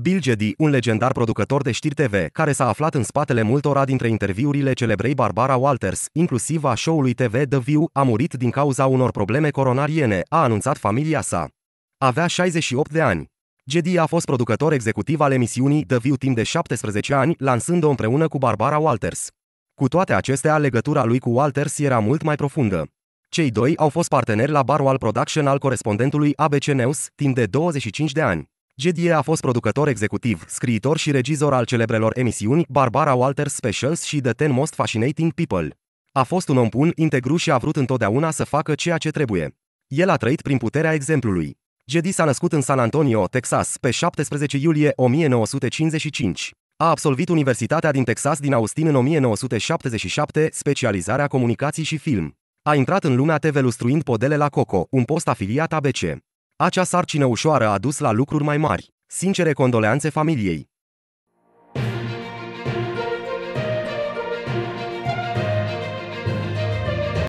Bill Jedi, un legendar producător de știri TV, care s-a aflat în spatele multora dintre interviurile celebrei Barbara Walters, inclusiv a show-ului TV The View, a murit din cauza unor probleme coronariene, a anunțat familia sa. Avea 68 de ani. Jedi a fost producător executiv al emisiunii The View timp de 17 ani, lansând-o împreună cu Barbara Walters. Cu toate acestea, legătura lui cu Walters era mult mai profundă. Cei doi au fost parteneri la barul al production al corespondentului ABC News timp de 25 de ani. Jedie a fost producător executiv, scriitor și regizor al celebrelor emisiuni Barbara Walters Specials și The Ten Most Fascinating People. A fost un om bun, integru și a vrut întotdeauna să facă ceea ce trebuie. El a trăit prin puterea exemplului. Jedi s-a născut în San Antonio, Texas, pe 17 iulie 1955. A absolvit Universitatea din Texas din Austin în 1977, specializarea comunicații și film. A intrat în lumea TV lustruind podele la Coco, un post afiliat ABC. Acea sarcină ușoară a dus la lucruri mai mari. Sincere condoleanțe familiei.